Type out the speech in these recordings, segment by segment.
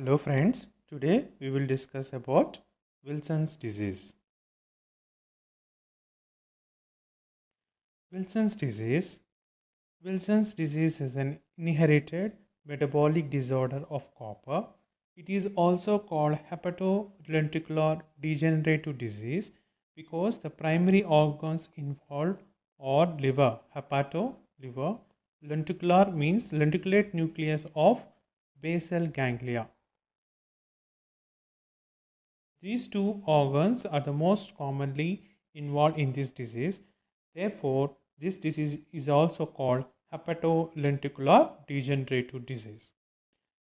Hello friends, today we will discuss about Wilson's disease. Wilson's disease Wilson's disease is an inherited metabolic disorder of copper. It is also called hepatolenticular degenerative disease because the primary organs involved are liver, hepato, liver, lenticular means lenticulate nucleus of basal ganglia these two organs are the most commonly involved in this disease. Therefore, this disease is also called hepatolenticular degenerative disease.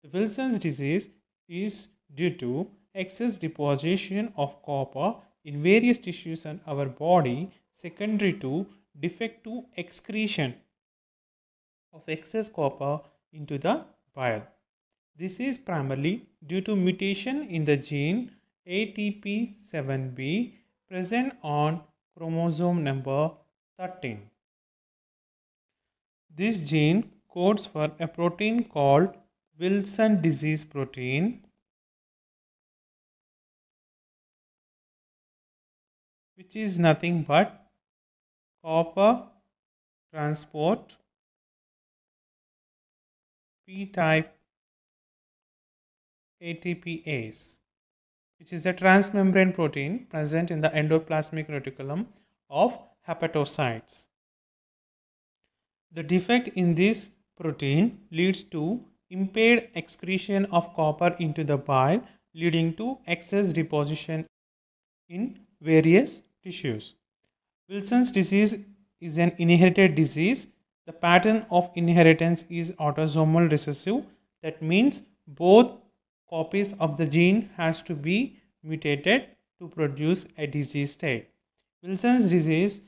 The Wilson's disease is due to excess deposition of copper in various tissues in our body secondary to defective excretion of excess copper into the bile. This is primarily due to mutation in the gene ATP7B present on chromosome number 13. This gene codes for a protein called Wilson disease protein which is nothing but copper transport p-type ATPase which is a transmembrane protein present in the endoplasmic reticulum of hepatocytes. The defect in this protein leads to impaired excretion of copper into the bile leading to excess deposition in various tissues. Wilson's disease is an inherited disease. The pattern of inheritance is autosomal recessive. That means both copies of the gene has to be mutated to produce a disease state. Wilson's disease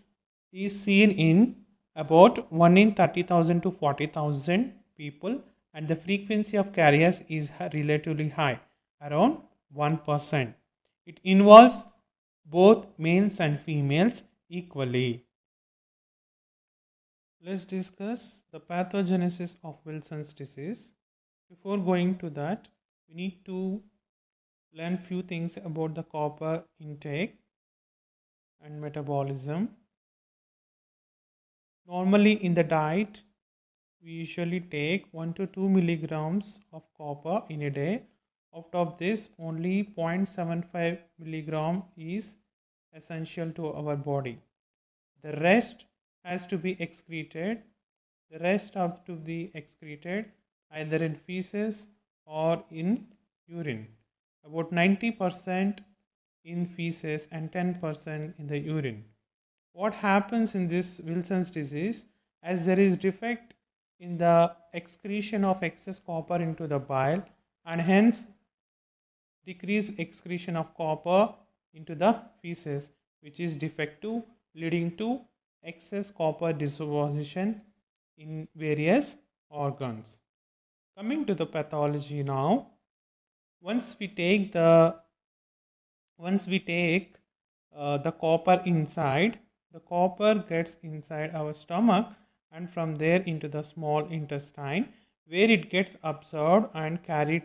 is seen in about 1 in 30,000 to 40,000 people and the frequency of carriers is relatively high, around 1%. It involves both males and females equally. Let's discuss the pathogenesis of Wilson's disease. Before going to that, we need to learn few things about the copper intake and metabolism normally in the diet we usually take 1 to 2 milligrams of copper in a day out of this only 0.75 milligram is essential to our body the rest has to be excreted the rest have to be excreted either in feces or in urine. About 90% in feces and 10% in the urine. What happens in this Wilson's disease? As there is defect in the excretion of excess copper into the bile and hence decreased excretion of copper into the feces which is defective leading to excess copper deposition in various organs. Coming to the pathology now, once we take the once we take uh, the copper inside, the copper gets inside our stomach and from there into the small intestine where it gets absorbed and carried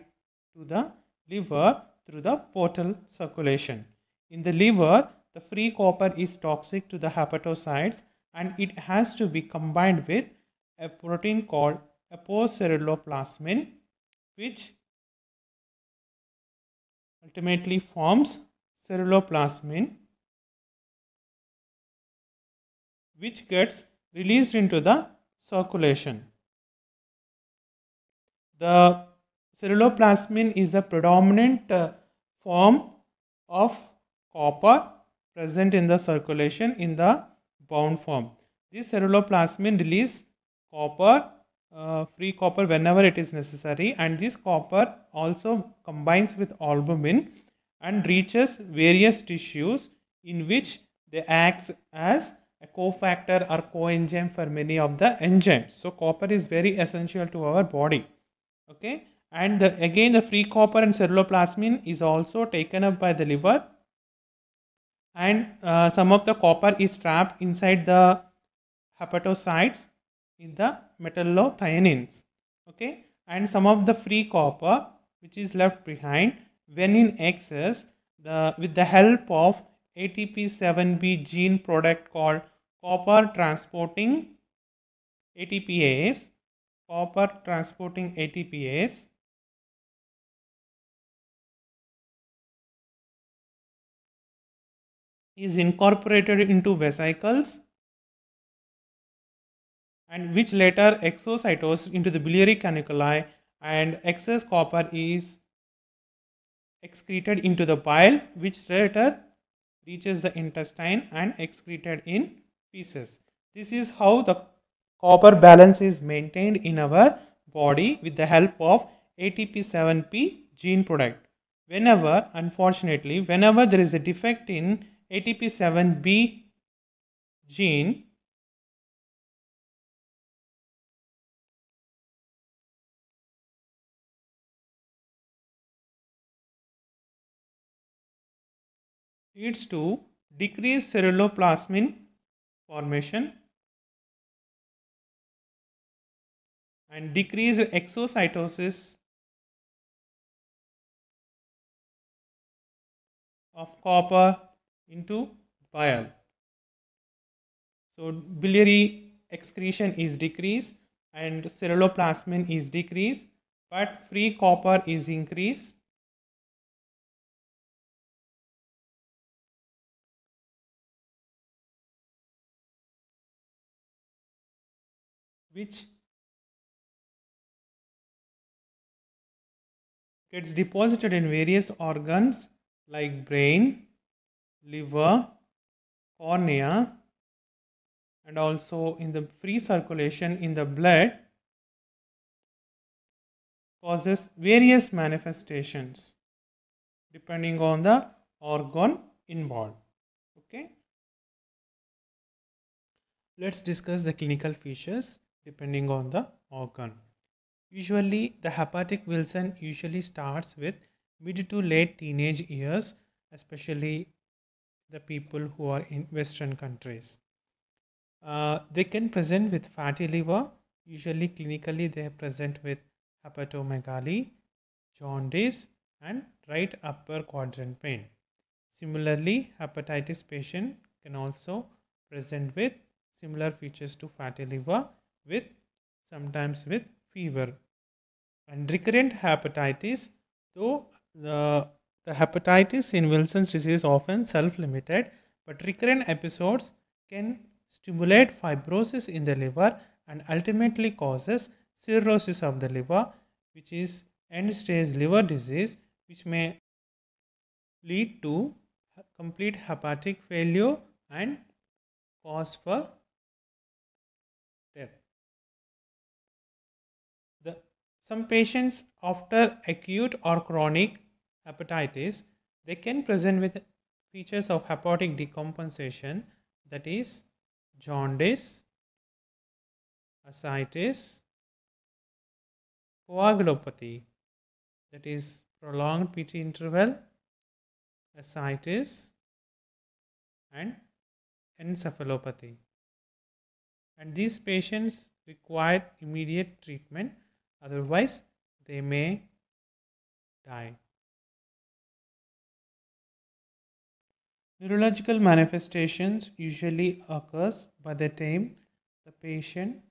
to the liver through the portal circulation. In the liver, the free copper is toxic to the hepatocytes and it has to be combined with a protein called a post-ceruloplasmin which ultimately forms ceruloplasmin which gets released into the circulation. The ceruloplasmin is the predominant uh, form of copper present in the circulation in the bound form. This ceruloplasmin releases copper uh, free copper whenever it is necessary and this copper also combines with albumin and reaches various tissues in which they acts as a cofactor or coenzyme for many of the enzymes so copper is very essential to our body okay and the, again the free copper and ceruloplasmin is also taken up by the liver and uh, some of the copper is trapped inside the hepatocytes in the metallocyanins okay and some of the free copper which is left behind when in excess the with the help of ATP7B gene product called copper transporting ATPase copper transporting ATPase is incorporated into vesicles and which later exocytose into the biliary canaliculi, and excess copper is excreted into the bile which later reaches the intestine and excreted in pieces. This is how the copper balance is maintained in our body with the help of ATP7P gene product. Whenever, unfortunately, whenever there is a defect in ATP7B gene, leads to decreased ceruloplasmin formation and decreased exocytosis of copper into bile. So biliary excretion is decreased and ceruloplasmin is decreased but free copper is increased which gets deposited in various organs like brain, liver, cornea and also in the free circulation in the blood causes various manifestations depending on the organ involved okay let's discuss the clinical features depending on the organ. Usually, the hepatic Wilson usually starts with mid to late teenage years, especially the people who are in Western countries. Uh, they can present with fatty liver. Usually, clinically, they present with hepatomegaly, jaundice, and right upper quadrant pain. Similarly, hepatitis patient can also present with similar features to fatty liver with sometimes with fever and recurrent hepatitis though the, the hepatitis in wilson's disease often self-limited but recurrent episodes can stimulate fibrosis in the liver and ultimately causes cirrhosis of the liver which is end stage liver disease which may lead to complete hepatic failure and cause for Some patients after acute or chronic hepatitis, they can present with features of hepatic decompensation that is jaundice, ascites, coagulopathy that is prolonged PT interval, ascites and encephalopathy. And these patients require immediate treatment otherwise they may die. Neurological manifestations usually occurs by the time the patient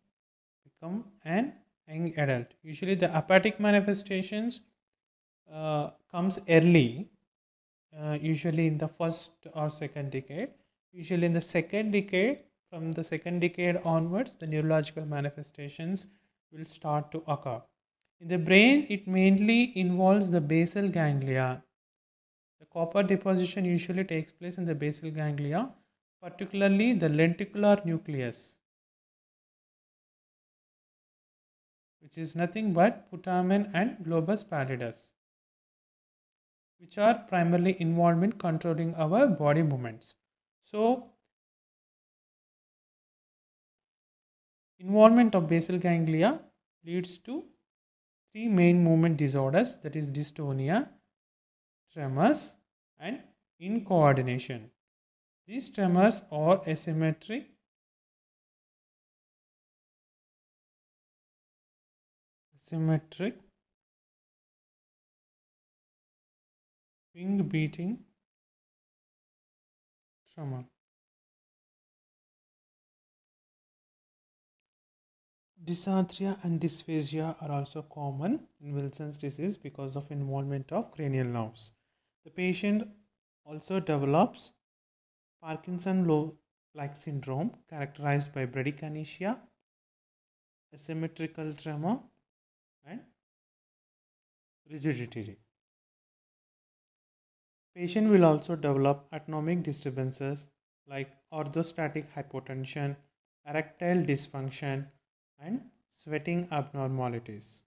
become an young adult. Usually the apathic manifestations uh, comes early, uh, usually in the first or second decade. Usually in the second decade, from the second decade onwards, the neurological manifestations will start to occur. In the brain, it mainly involves the basal ganglia. The copper deposition usually takes place in the basal ganglia, particularly the lenticular nucleus, which is nothing but putamen and globus pallidus, which are primarily involved in controlling our body movements. So, Involvement of basal ganglia leads to three main movement disorders that is dystonia, tremors and incoordination. These tremors are asymmetric asymmetric wing beating tremor. Dysarthria and dysphagia are also common in Wilson's disease because of involvement of cranial nerves. The patient also develops Parkinson-like syndrome characterized by bradykinesia, asymmetrical tremor, and rigidity. Patient will also develop autonomic disturbances like orthostatic hypotension, erectile dysfunction, and sweating abnormalities.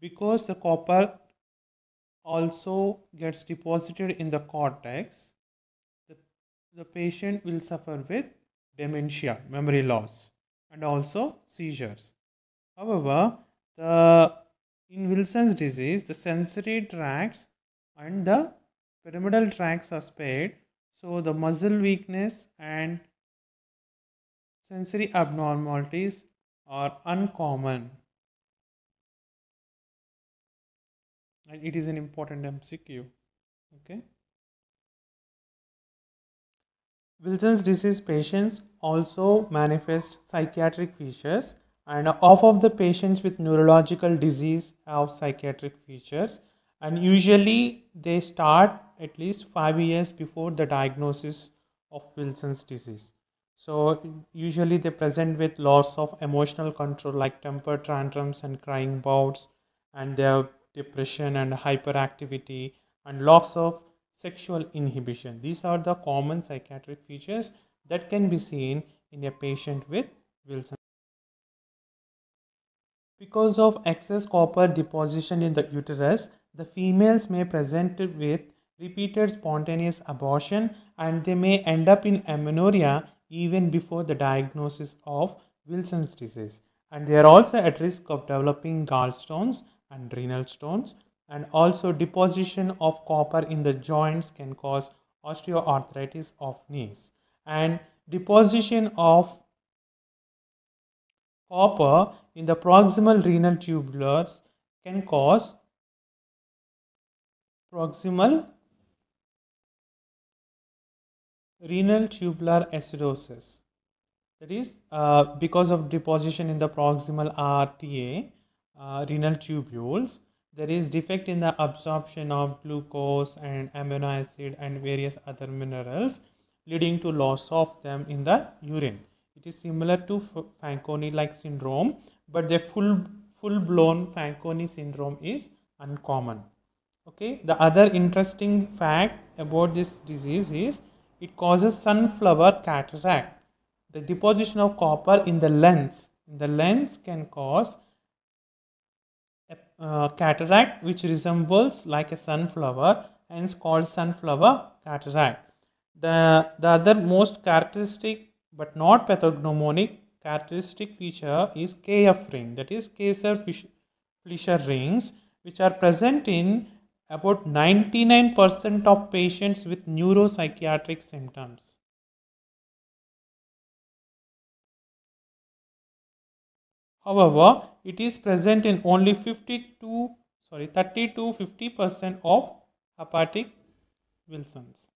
Because the copper also gets deposited in the cortex, the, the patient will suffer with dementia, memory loss, and also seizures. However, the in Wilson's disease, the sensory tracts and the Pyramidal tracts are spared, so the muscle weakness and sensory abnormalities are uncommon. And it is an important MCQ. Okay. Wilson's disease patients also manifest psychiatric features, and half of the patients with neurological disease have psychiatric features. And usually they start at least five years before the diagnosis of Wilson's disease. So usually they present with loss of emotional control like temper tantrums and crying bouts and their depression and hyperactivity and loss of sexual inhibition. These are the common psychiatric features that can be seen in a patient with Wilson. Because of excess copper deposition in the uterus, the females may present with repeated spontaneous abortion, and they may end up in amenorrhea even before the diagnosis of Wilson's disease. And they are also at risk of developing gallstones and renal stones, and also deposition of copper in the joints can cause osteoarthritis of knees. And deposition of copper in the proximal renal tubulars can cause proximal renal tubular acidosis. That is uh, because of deposition in the proximal RTA, uh, renal tubules, there is defect in the absorption of glucose and amino acid and various other minerals leading to loss of them in the urine. It is similar to Fanconi-like syndrome, but the full full-blown Fanconi syndrome is uncommon. Okay. The other interesting fact about this disease is it causes sunflower cataract. The deposition of copper in the lens. In the lens can cause a uh, cataract which resembles like a sunflower and is called sunflower cataract. The, the other most characteristic but not pathognomonic characteristic feature is KF ring that is Kaiser Fischer rings which are present in about 99% of patients with neuropsychiatric symptoms. However, it is present in only 52 sorry 30 to 50% of hepatic Wilson's.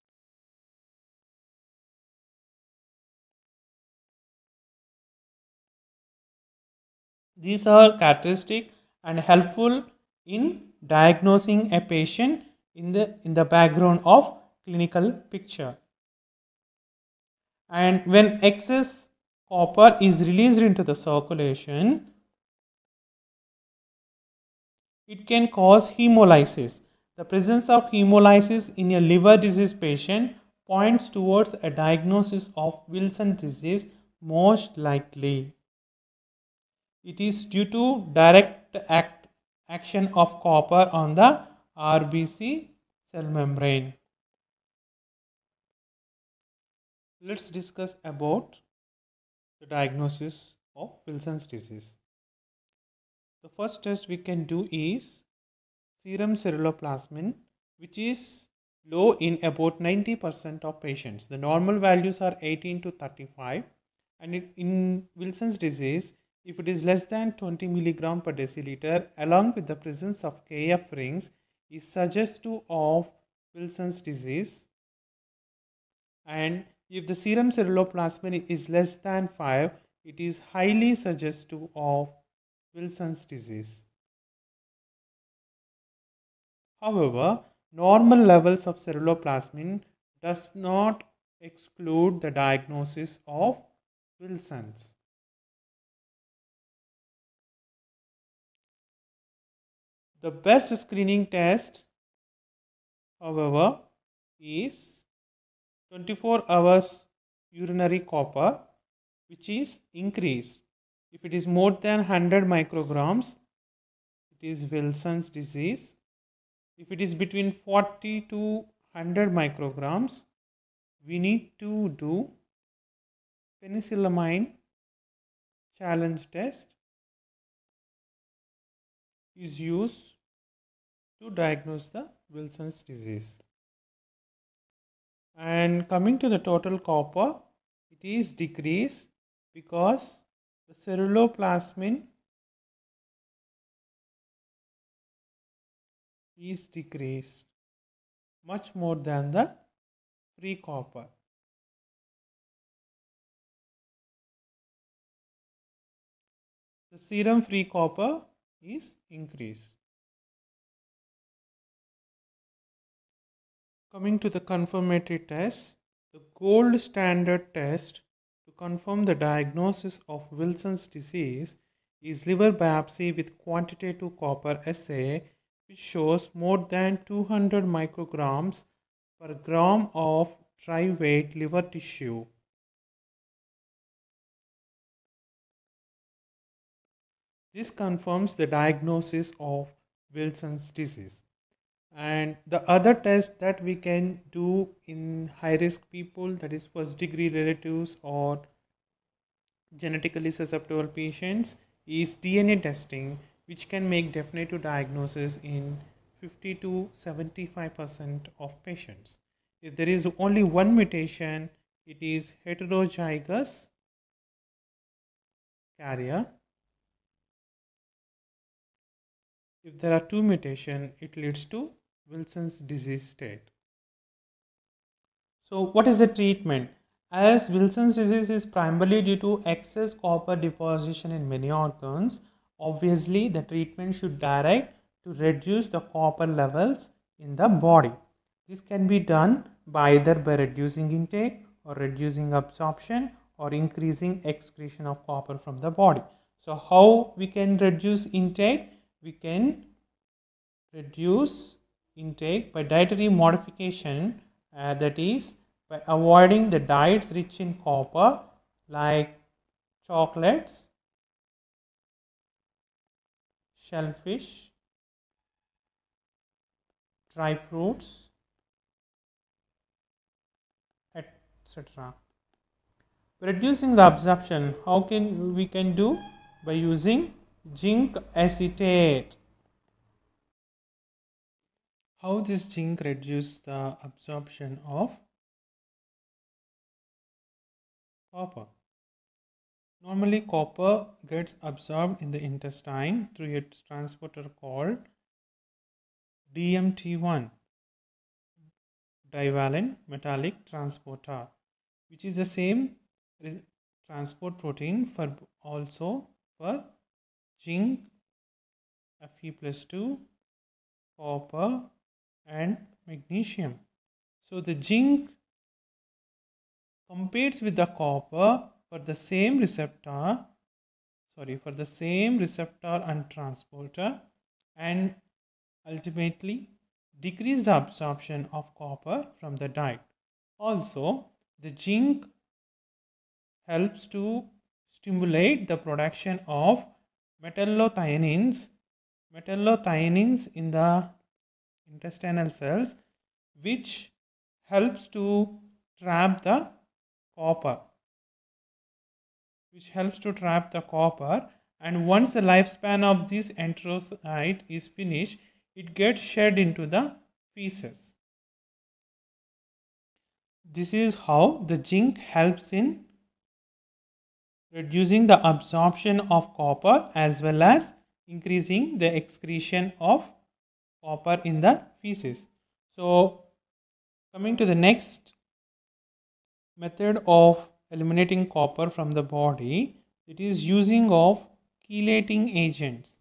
These are characteristic and helpful in diagnosing a patient in the in the background of clinical picture and when excess copper is released into the circulation it can cause hemolysis the presence of hemolysis in a liver disease patient points towards a diagnosis of wilson disease most likely it is due to direct act action of copper on the RBC cell membrane. Let's discuss about the diagnosis of Wilson's disease. The first test we can do is serum ceruloplasmin which is low in about 90% of patients. The normal values are 18 to 35 and in Wilson's disease if it is less than 20 mg per deciliter along with the presence of KF rings is suggestive of Wilson's disease. And if the serum ceruloplasmin is less than 5, it is highly suggestive of Wilson's disease. However, normal levels of ceruloplasmin does not exclude the diagnosis of Wilson's. The best screening test, however, is 24 hours urinary copper, which is increased. If it is more than 100 micrograms, it is Wilson's disease. If it is between 40 to 100 micrograms, we need to do penicillamine challenge test is used to diagnose the Wilson's disease. And coming to the total copper, it is decreased because the ceruloplasmin is decreased much more than the free copper. The serum free copper is increased. Coming to the confirmatory test, the gold standard test to confirm the diagnosis of Wilson's disease is liver biopsy with quantitative copper assay which shows more than 200 micrograms per gram of dry weight liver tissue This confirms the diagnosis of Wilson's disease. And the other test that we can do in high risk people, that is first degree relatives or genetically susceptible patients, is DNA testing, which can make definitive diagnosis in 50 to 75% of patients. If there is only one mutation, it is heterozygous carrier If there are two mutation, it leads to Wilson's disease state. So what is the treatment? As Wilson's disease is primarily due to excess copper deposition in many organs, obviously the treatment should direct to reduce the copper levels in the body. This can be done by either by reducing intake or reducing absorption or increasing excretion of copper from the body. So how we can reduce intake? we can reduce intake by dietary modification uh, that is by avoiding the diets rich in copper like chocolates shellfish dry fruits etc reducing the absorption how can we can do by using zinc acetate. How this zinc reduce the absorption of copper. Normally copper gets absorbed in the intestine through its transporter called DMT1 divalent metallic transporter which is the same transport protein for also for zinc Fe plus 2 copper and magnesium so the zinc competes with the copper for the same receptor sorry for the same receptor and transporter and ultimately decrease the absorption of copper from the diet also the zinc helps to stimulate the production of Metallothionins. Metallothionins in the intestinal cells which helps to trap the copper which helps to trap the copper and once the lifespan of this enterocyte is finished it gets shed into the feces this is how the zinc helps in reducing the absorption of copper as well as increasing the excretion of copper in the feces. So coming to the next method of eliminating copper from the body, it is using of chelating agents.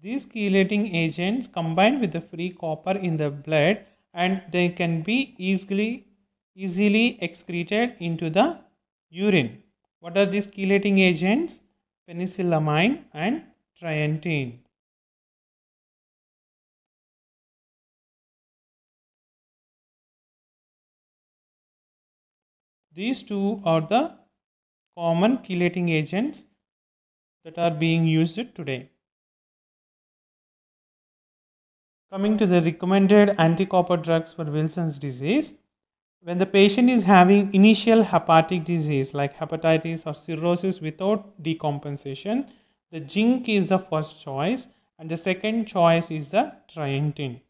These chelating agents combined with the free copper in the blood and they can be easily easily excreted into the urine. What are these chelating agents? Penicillamine and trientine. These two are the common chelating agents that are being used today. Coming to the recommended anti-copper drugs for Wilson's disease, when the patient is having initial hepatic disease like hepatitis or cirrhosis without decompensation, the zinc is the first choice and the second choice is the trientine.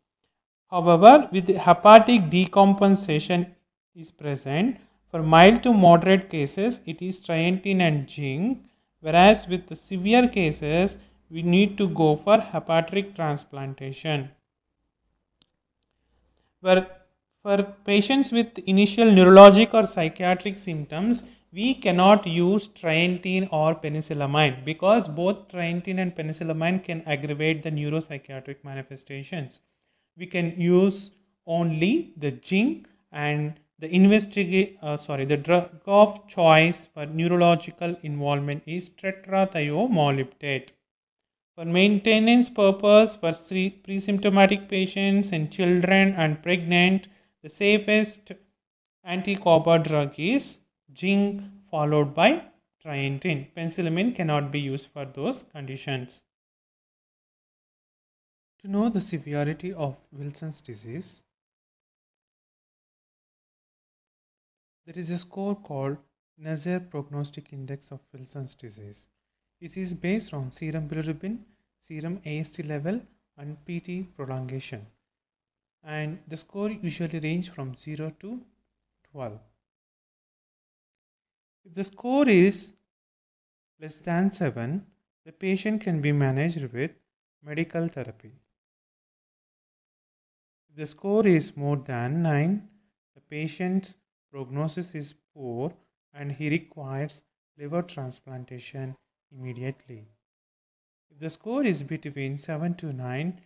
However, with hepatic decompensation is present, for mild to moderate cases, it is trientine and zinc, whereas with the severe cases, we need to go for hepatic transplantation. Where for patients with initial neurologic or psychiatric symptoms, we cannot use trientine or penicillamine because both trientine and penicillamine can aggravate the neuropsychiatric manifestations. We can use only the zinc and the investigate uh, sorry the drug of choice for neurological involvement is tetrathiomolyptate for maintenance purpose for pre-symptomatic patients and children and pregnant the safest anti-copper drug is zinc followed by trientine. Penicillamine cannot be used for those conditions. To know the severity of Wilson's disease, there is a score called Nasir Prognostic Index of Wilson's disease. It is based on serum bilirubin, serum AST level and PT prolongation and the score usually range from 0 to 12. If the score is less than 7, the patient can be managed with medical therapy. If the score is more than 9, the patient's prognosis is poor and he requires liver transplantation immediately. If the score is between 7 to 9,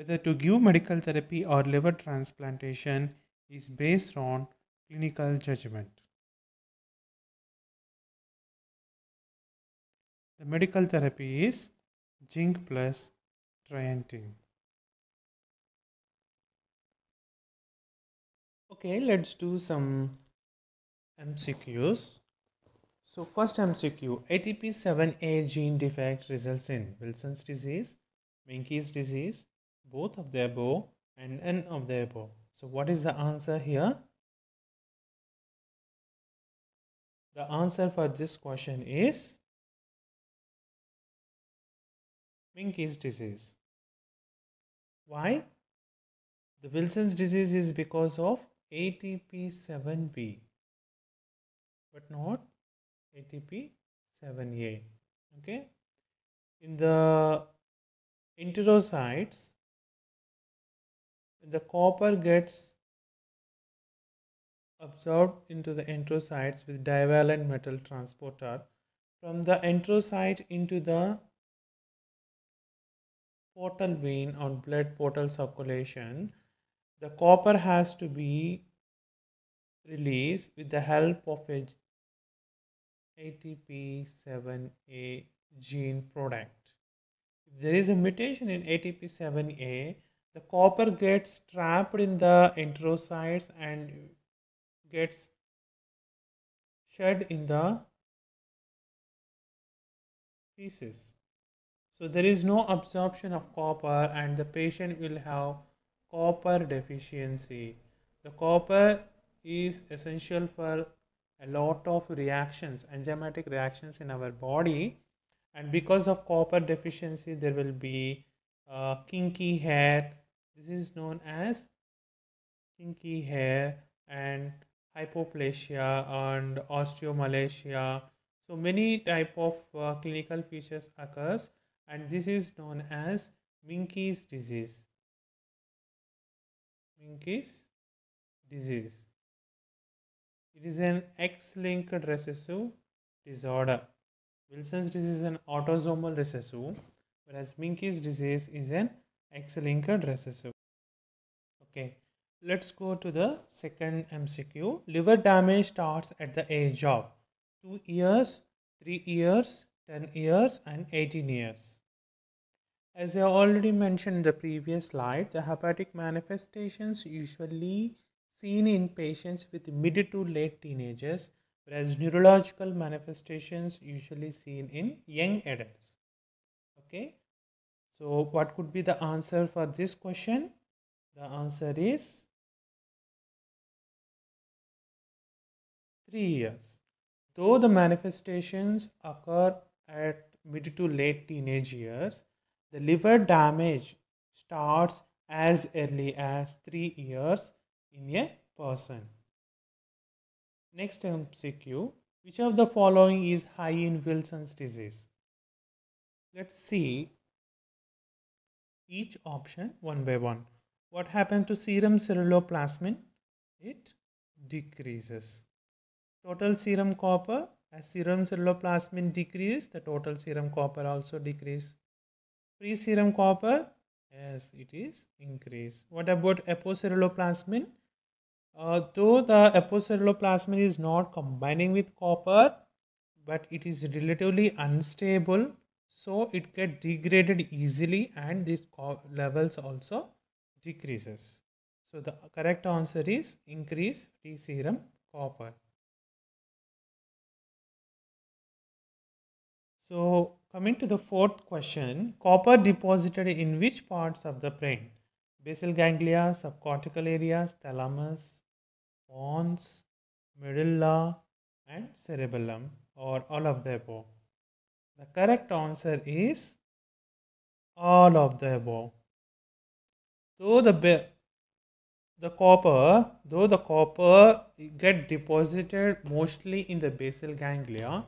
whether to give medical therapy or liver transplantation is based on clinical judgment. The medical therapy is zinc plus trientine. Okay, let's do some MCQs. So first MCQ, ATP7A gene defect results in Wilson's disease, Menkes disease, both of their bow and end of their bow. So what is the answer here? The answer for this question is Minkie's disease. Why? The Wilson's disease is because of ATP7B but not ATP7A. Okay. In the enterocytes, the copper gets absorbed into the enterocytes with divalent metal transporter from the enterocyte into the portal vein or blood portal circulation the copper has to be released with the help of a ATP7A gene product. If there is a mutation in ATP7A, the copper gets trapped in the enterocytes and gets shed in the feces. So there is no absorption of copper and the patient will have copper deficiency. The copper is essential for a lot of reactions, enzymatic reactions in our body and because of copper deficiency there will be uh, kinky hair, this is known as kinky hair and hypoplasia and osteomalacia. So many type of uh, clinical features occurs and this is known as Minky's disease. Minky's disease. It is an X-linked recessive disorder. Wilson's disease is an autosomal recessive, whereas Minky's disease is an X-linked recessive. Okay, let's go to the second MCQ. Liver damage starts at the age of 2 years, 3 years, 10 years and 18 years. As I already mentioned in the previous slide, the hepatic manifestations usually seen in patients with mid to late teenagers, whereas neurological manifestations usually seen in young adults. Okay, so what could be the answer for this question? The answer is 3 years. Though the manifestations occur at mid to late teenage years, the liver damage starts as early as 3 years in a person. Next MCQ, which of the following is high in Wilson's disease? Let's see each option one by one. What happens to serum ceruloplasmin? It decreases. Total serum copper, as serum ceruloplasmin decreases, the total serum copper also decreases. Free serum copper, as it is increased. What about apoceruloplasmin? Uh, though the apoceruloplasmin is not combining with copper, but it is relatively unstable so it get degraded easily and these levels also decreases so the correct answer is increase free serum copper so coming to the fourth question copper deposited in which parts of the brain basal ganglia subcortical areas thalamus pons medulla and cerebellum or all of the above the correct answer is all of the above. Though the the copper, though the copper get deposited mostly in the basal ganglia,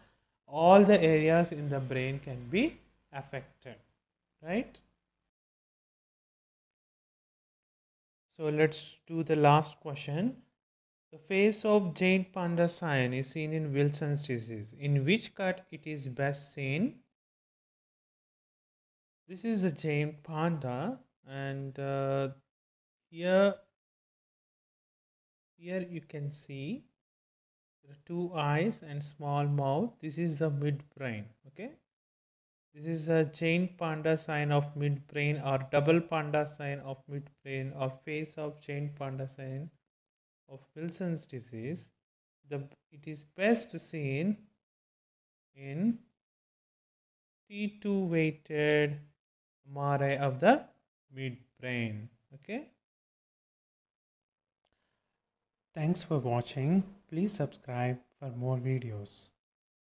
all the areas in the brain can be affected, right? So let's do the last question. The face of giant panda sign is seen in Wilson's disease. In which cut it is best seen? This is the giant panda and uh, here, here you can see the two eyes and small mouth. This is the midbrain. Okay. This is a Jane panda sign of midbrain or double panda sign of midbrain or face of Jane panda sign of Wilson's disease, the, it is best seen in T2 weighted MRI of the midbrain. Okay. Thanks for watching. Please subscribe for more videos.